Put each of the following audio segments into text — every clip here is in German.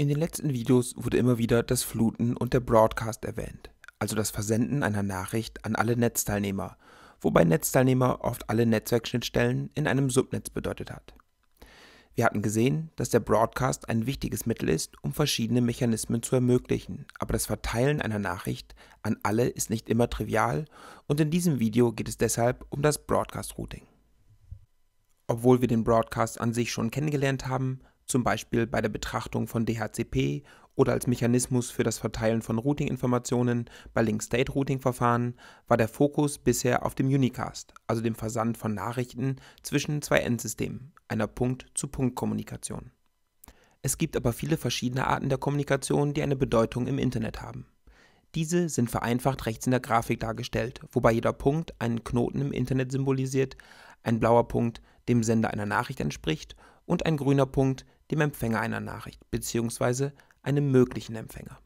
In den letzten Videos wurde immer wieder das Fluten und der Broadcast erwähnt, also das Versenden einer Nachricht an alle Netzteilnehmer, wobei Netzteilnehmer oft alle Netzwerkschnittstellen in einem Subnetz bedeutet hat. Wir hatten gesehen, dass der Broadcast ein wichtiges Mittel ist, um verschiedene Mechanismen zu ermöglichen, aber das Verteilen einer Nachricht an alle ist nicht immer trivial und in diesem Video geht es deshalb um das Broadcast-Routing. Obwohl wir den Broadcast an sich schon kennengelernt haben, zum Beispiel bei der Betrachtung von DHCP oder als Mechanismus für das Verteilen von Routing-Informationen bei Link-State-Routing-Verfahren, war der Fokus bisher auf dem Unicast, also dem Versand von Nachrichten zwischen zwei Endsystemen, einer Punkt-zu-Punkt-Kommunikation. Es gibt aber viele verschiedene Arten der Kommunikation, die eine Bedeutung im Internet haben. Diese sind vereinfacht rechts in der Grafik dargestellt, wobei jeder Punkt einen Knoten im Internet symbolisiert, ein blauer Punkt dem Sender einer Nachricht entspricht und ein grüner Punkt dem Empfänger einer Nachricht bzw. einem möglichen Empfänger.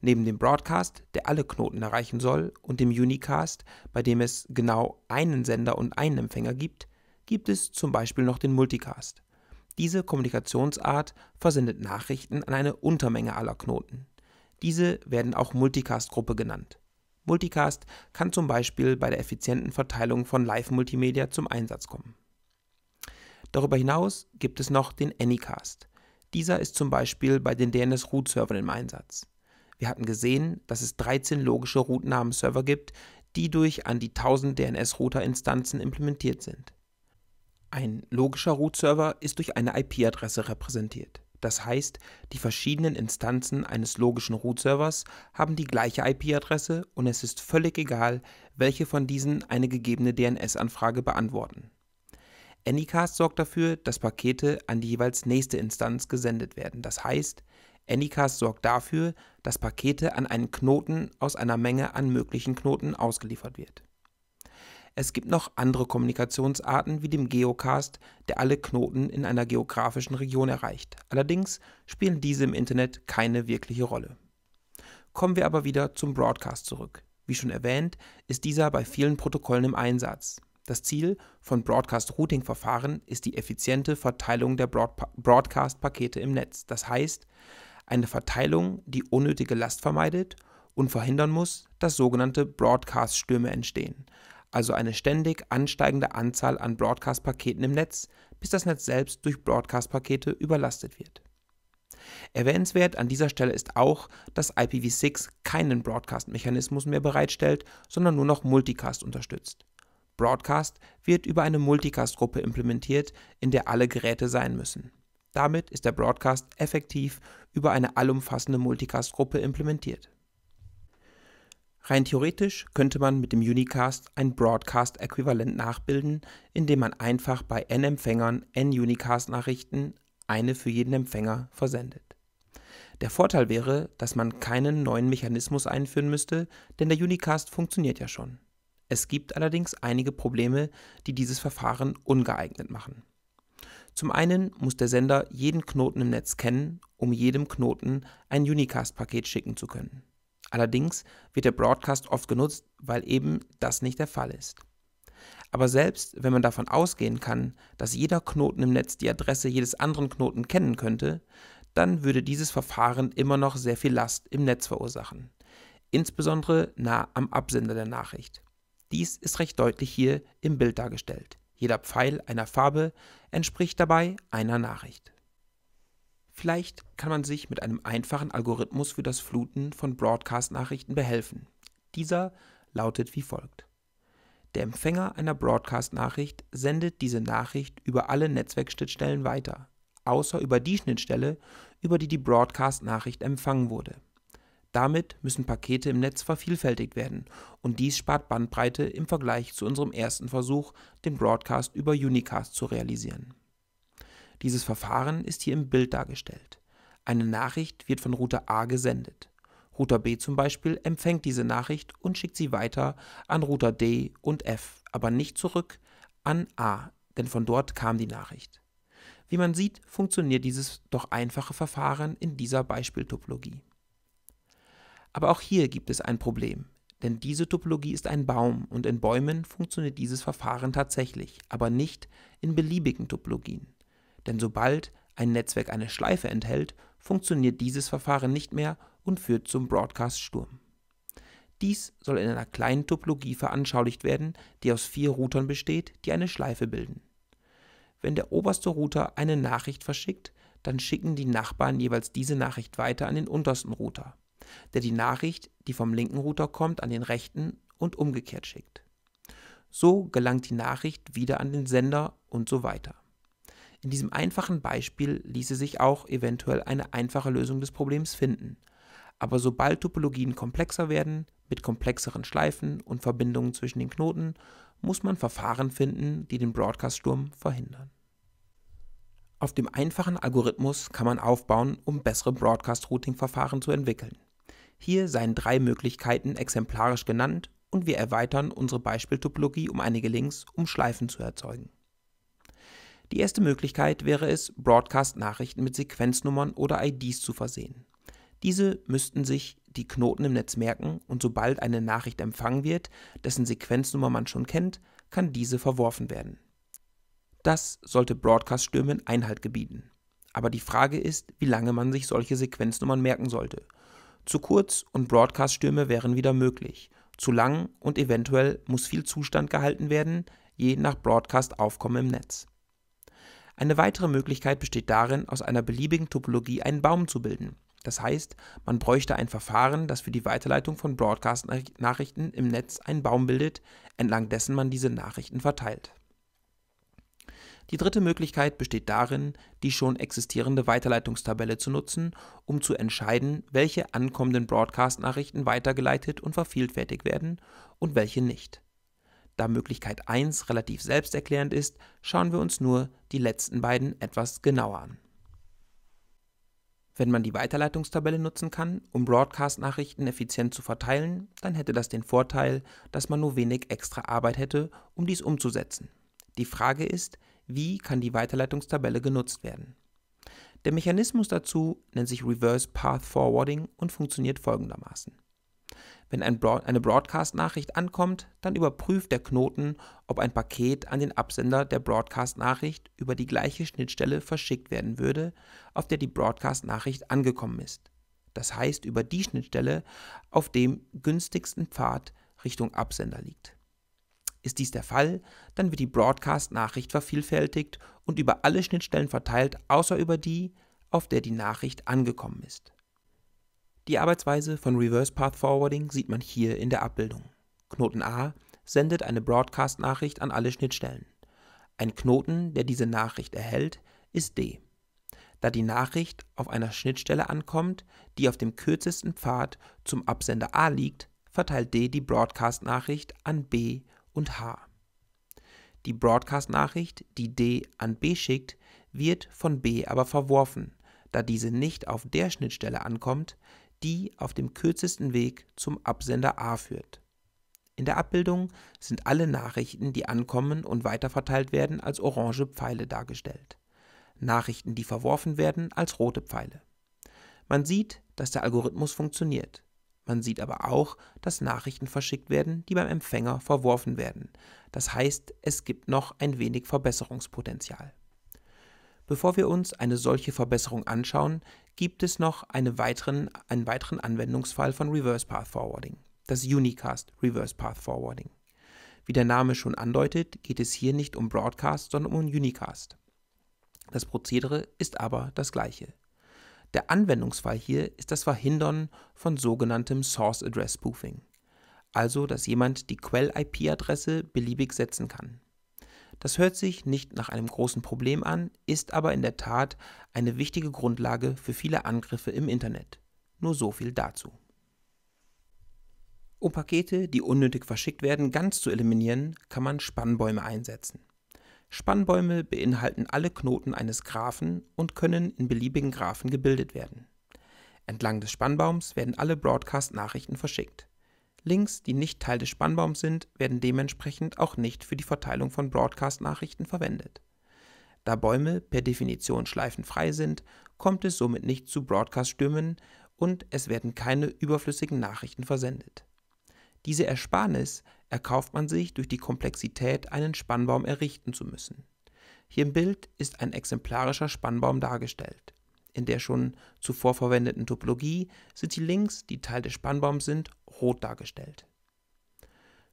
Neben dem Broadcast, der alle Knoten erreichen soll, und dem Unicast, bei dem es genau einen Sender und einen Empfänger gibt, gibt es zum Beispiel noch den Multicast. Diese Kommunikationsart versendet Nachrichten an eine Untermenge aller Knoten. Diese werden auch Multicast-Gruppe genannt. Multicast kann zum Beispiel bei der effizienten Verteilung von Live-Multimedia zum Einsatz kommen. Darüber hinaus gibt es noch den Anycast. Dieser ist zum Beispiel bei den DNS-Root-Servern im Einsatz. Wir hatten gesehen, dass es 13 logische root namen server gibt, die durch an die 1000 DNS-Router-Instanzen implementiert sind. Ein logischer Root-Server ist durch eine IP-Adresse repräsentiert. Das heißt, die verschiedenen Instanzen eines logischen Root-Servers haben die gleiche IP-Adresse und es ist völlig egal, welche von diesen eine gegebene DNS-Anfrage beantworten. Anycast sorgt dafür, dass Pakete an die jeweils nächste Instanz gesendet werden. Das heißt, Anycast sorgt dafür, dass Pakete an einen Knoten aus einer Menge an möglichen Knoten ausgeliefert wird. Es gibt noch andere Kommunikationsarten wie dem Geocast, der alle Knoten in einer geografischen Region erreicht. Allerdings spielen diese im Internet keine wirkliche Rolle. Kommen wir aber wieder zum Broadcast zurück. Wie schon erwähnt, ist dieser bei vielen Protokollen im Einsatz. Das Ziel von Broadcast-Routing-Verfahren ist die effiziente Verteilung der Broadcast-Pakete im Netz. Das heißt, eine Verteilung, die unnötige Last vermeidet und verhindern muss, dass sogenannte Broadcast-Stürme entstehen, also eine ständig ansteigende Anzahl an Broadcast-Paketen im Netz, bis das Netz selbst durch Broadcast-Pakete überlastet wird. Erwähnenswert an dieser Stelle ist auch, dass IPv6 keinen Broadcast-Mechanismus mehr bereitstellt, sondern nur noch Multicast unterstützt. Broadcast wird über eine Multicast-Gruppe implementiert, in der alle Geräte sein müssen. Damit ist der Broadcast effektiv über eine allumfassende Multicast-Gruppe implementiert. Rein theoretisch könnte man mit dem Unicast ein Broadcast-Äquivalent nachbilden, indem man einfach bei n Empfängern n Unicast-Nachrichten eine für jeden Empfänger versendet. Der Vorteil wäre, dass man keinen neuen Mechanismus einführen müsste, denn der Unicast funktioniert ja schon. Es gibt allerdings einige Probleme, die dieses Verfahren ungeeignet machen. Zum einen muss der Sender jeden Knoten im Netz kennen, um jedem Knoten ein Unicast-Paket schicken zu können. Allerdings wird der Broadcast oft genutzt, weil eben das nicht der Fall ist. Aber selbst wenn man davon ausgehen kann, dass jeder Knoten im Netz die Adresse jedes anderen Knoten kennen könnte, dann würde dieses Verfahren immer noch sehr viel Last im Netz verursachen, insbesondere nah am Absender der Nachricht. Dies ist recht deutlich hier im Bild dargestellt. Jeder Pfeil einer Farbe entspricht dabei einer Nachricht. Vielleicht kann man sich mit einem einfachen Algorithmus für das Fluten von Broadcast-Nachrichten behelfen. Dieser lautet wie folgt. Der Empfänger einer Broadcast-Nachricht sendet diese Nachricht über alle Netzwerkschnittstellen weiter, außer über die Schnittstelle, über die die Broadcast-Nachricht empfangen wurde. Damit müssen Pakete im Netz vervielfältigt werden und dies spart Bandbreite im Vergleich zu unserem ersten Versuch, den Broadcast über Unicast zu realisieren. Dieses Verfahren ist hier im Bild dargestellt. Eine Nachricht wird von Router A gesendet. Router B zum Beispiel empfängt diese Nachricht und schickt sie weiter an Router D und F, aber nicht zurück an A, denn von dort kam die Nachricht. Wie man sieht, funktioniert dieses doch einfache Verfahren in dieser Beispieltopologie. Aber auch hier gibt es ein Problem, denn diese Topologie ist ein Baum und in Bäumen funktioniert dieses Verfahren tatsächlich, aber nicht in beliebigen Topologien. Denn sobald ein Netzwerk eine Schleife enthält, funktioniert dieses Verfahren nicht mehr und führt zum Broadcast-Sturm. Dies soll in einer kleinen Topologie veranschaulicht werden, die aus vier Routern besteht, die eine Schleife bilden. Wenn der oberste Router eine Nachricht verschickt, dann schicken die Nachbarn jeweils diese Nachricht weiter an den untersten Router der die Nachricht, die vom linken Router kommt, an den rechten und umgekehrt schickt. So gelangt die Nachricht wieder an den Sender und so weiter. In diesem einfachen Beispiel ließe sich auch eventuell eine einfache Lösung des Problems finden. Aber sobald Topologien komplexer werden, mit komplexeren Schleifen und Verbindungen zwischen den Knoten, muss man Verfahren finden, die den Broadcast-Sturm verhindern. Auf dem einfachen Algorithmus kann man aufbauen, um bessere Broadcast-Routing-Verfahren zu entwickeln. Hier seien drei Möglichkeiten exemplarisch genannt und wir erweitern unsere Beispieltopologie um einige Links, um Schleifen zu erzeugen. Die erste Möglichkeit wäre es, Broadcast-Nachrichten mit Sequenznummern oder IDs zu versehen. Diese müssten sich die Knoten im Netz merken und sobald eine Nachricht empfangen wird, dessen Sequenznummer man schon kennt, kann diese verworfen werden. Das sollte Broadcast-Stürmen Einhalt gebieten. Aber die Frage ist, wie lange man sich solche Sequenznummern merken sollte – zu Kurz- und Broadcast-Stürme wären wieder möglich. Zu lang und eventuell muss viel Zustand gehalten werden, je nach Broadcast-Aufkommen im Netz. Eine weitere Möglichkeit besteht darin, aus einer beliebigen Topologie einen Baum zu bilden. Das heißt, man bräuchte ein Verfahren, das für die Weiterleitung von Broadcast-Nachrichten im Netz einen Baum bildet, entlang dessen man diese Nachrichten verteilt. Die dritte Möglichkeit besteht darin, die schon existierende Weiterleitungstabelle zu nutzen, um zu entscheiden, welche ankommenden Broadcast-Nachrichten weitergeleitet und vervielfältigt werden und welche nicht. Da Möglichkeit 1 relativ selbsterklärend ist, schauen wir uns nur die letzten beiden etwas genauer an. Wenn man die Weiterleitungstabelle nutzen kann, um Broadcast-Nachrichten effizient zu verteilen, dann hätte das den Vorteil, dass man nur wenig extra Arbeit hätte, um dies umzusetzen. Die Frage ist, wie kann die Weiterleitungstabelle genutzt werden. Der Mechanismus dazu nennt sich Reverse Path Forwarding und funktioniert folgendermaßen. Wenn ein Broad eine Broadcast-Nachricht ankommt, dann überprüft der Knoten, ob ein Paket an den Absender der Broadcast-Nachricht über die gleiche Schnittstelle verschickt werden würde, auf der die Broadcast-Nachricht angekommen ist. Das heißt über die Schnittstelle, auf dem günstigsten Pfad Richtung Absender liegt. Ist dies der Fall, dann wird die Broadcast-Nachricht vervielfältigt und über alle Schnittstellen verteilt, außer über die, auf der die Nachricht angekommen ist. Die Arbeitsweise von Reverse Path Forwarding sieht man hier in der Abbildung. Knoten A sendet eine Broadcast-Nachricht an alle Schnittstellen. Ein Knoten, der diese Nachricht erhält, ist D. Da die Nachricht auf einer Schnittstelle ankommt, die auf dem kürzesten Pfad zum Absender A liegt, verteilt D die Broadcast-Nachricht an B und H. Die Broadcast-Nachricht, die D an B schickt, wird von B aber verworfen, da diese nicht auf der Schnittstelle ankommt, die auf dem kürzesten Weg zum Absender A führt. In der Abbildung sind alle Nachrichten, die ankommen und weiterverteilt werden, als orange Pfeile dargestellt. Nachrichten, die verworfen werden, als rote Pfeile. Man sieht, dass der Algorithmus funktioniert. Man sieht aber auch, dass Nachrichten verschickt werden, die beim Empfänger verworfen werden. Das heißt, es gibt noch ein wenig Verbesserungspotenzial. Bevor wir uns eine solche Verbesserung anschauen, gibt es noch eine weiteren, einen weiteren Anwendungsfall von Reverse Path Forwarding, das Unicast Reverse Path Forwarding. Wie der Name schon andeutet, geht es hier nicht um Broadcast, sondern um Unicast. Das Prozedere ist aber das gleiche. Der Anwendungsfall hier ist das Verhindern von sogenanntem Source Address Spoofing, also dass jemand die Quell-IP-Adresse beliebig setzen kann. Das hört sich nicht nach einem großen Problem an, ist aber in der Tat eine wichtige Grundlage für viele Angriffe im Internet. Nur so viel dazu. Um Pakete, die unnötig verschickt werden, ganz zu eliminieren, kann man Spannbäume einsetzen. Spannbäume beinhalten alle Knoten eines Graphen und können in beliebigen Graphen gebildet werden. Entlang des Spannbaums werden alle Broadcast-Nachrichten verschickt. Links, die nicht Teil des Spannbaums sind, werden dementsprechend auch nicht für die Verteilung von Broadcast-Nachrichten verwendet. Da Bäume per Definition schleifenfrei sind, kommt es somit nicht zu Broadcast-Stürmen und es werden keine überflüssigen Nachrichten versendet. Diese Ersparnis erkauft man sich, durch die Komplexität einen Spannbaum errichten zu müssen. Hier im Bild ist ein exemplarischer Spannbaum dargestellt. In der schon zuvor verwendeten Topologie sind die Links, die Teil des Spannbaums sind, rot dargestellt.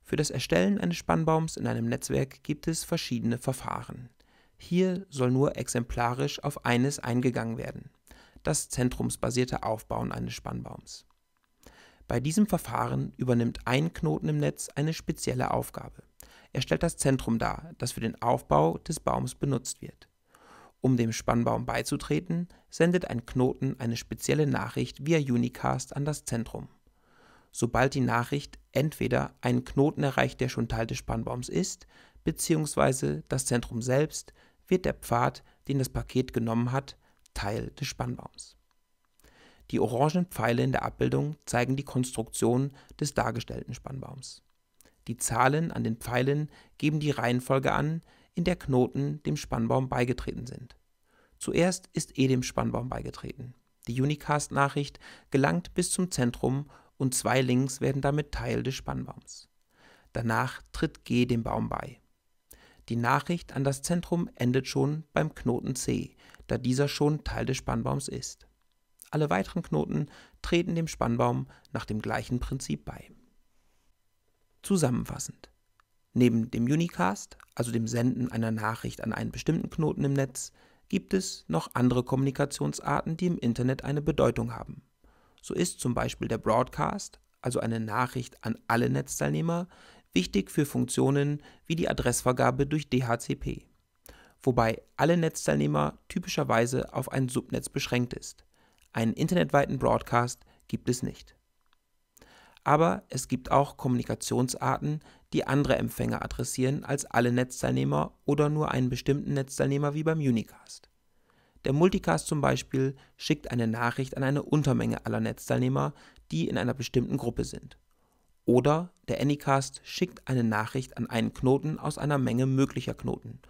Für das Erstellen eines Spannbaums in einem Netzwerk gibt es verschiedene Verfahren. Hier soll nur exemplarisch auf eines eingegangen werden, das zentrumsbasierte Aufbauen eines Spannbaums. Bei diesem Verfahren übernimmt ein Knoten im Netz eine spezielle Aufgabe. Er stellt das Zentrum dar, das für den Aufbau des Baums benutzt wird. Um dem Spannbaum beizutreten, sendet ein Knoten eine spezielle Nachricht via Unicast an das Zentrum. Sobald die Nachricht entweder einen Knoten erreicht, der schon Teil des Spannbaums ist, beziehungsweise das Zentrum selbst, wird der Pfad, den das Paket genommen hat, Teil des Spannbaums. Die orangen Pfeile in der Abbildung zeigen die Konstruktion des dargestellten Spannbaums. Die Zahlen an den Pfeilen geben die Reihenfolge an, in der Knoten dem Spannbaum beigetreten sind. Zuerst ist E dem Spannbaum beigetreten. Die Unicast-Nachricht gelangt bis zum Zentrum und zwei Links werden damit Teil des Spannbaums. Danach tritt G dem Baum bei. Die Nachricht an das Zentrum endet schon beim Knoten C, da dieser schon Teil des Spannbaums ist. Alle weiteren Knoten treten dem Spannbaum nach dem gleichen Prinzip bei. Zusammenfassend. Neben dem Unicast, also dem Senden einer Nachricht an einen bestimmten Knoten im Netz, gibt es noch andere Kommunikationsarten, die im Internet eine Bedeutung haben. So ist zum Beispiel der Broadcast, also eine Nachricht an alle Netzteilnehmer, wichtig für Funktionen wie die Adressvergabe durch DHCP, wobei alle Netzteilnehmer typischerweise auf ein Subnetz beschränkt ist. Einen internetweiten Broadcast gibt es nicht. Aber es gibt auch Kommunikationsarten, die andere Empfänger adressieren als alle Netzteilnehmer oder nur einen bestimmten Netzteilnehmer wie beim Unicast. Der Multicast zum Beispiel schickt eine Nachricht an eine Untermenge aller Netzteilnehmer, die in einer bestimmten Gruppe sind. Oder der Anycast schickt eine Nachricht an einen Knoten aus einer Menge möglicher Knoten,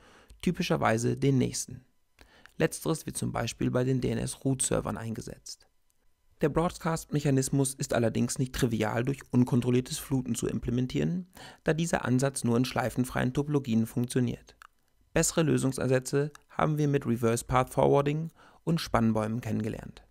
typischerweise den nächsten. Letzteres wird zum Beispiel bei den DNS-Root-Servern eingesetzt. Der Broadcast-Mechanismus ist allerdings nicht trivial durch unkontrolliertes Fluten zu implementieren, da dieser Ansatz nur in schleifenfreien Topologien funktioniert. Bessere Lösungsansätze haben wir mit Reverse Path Forwarding und Spannbäumen kennengelernt.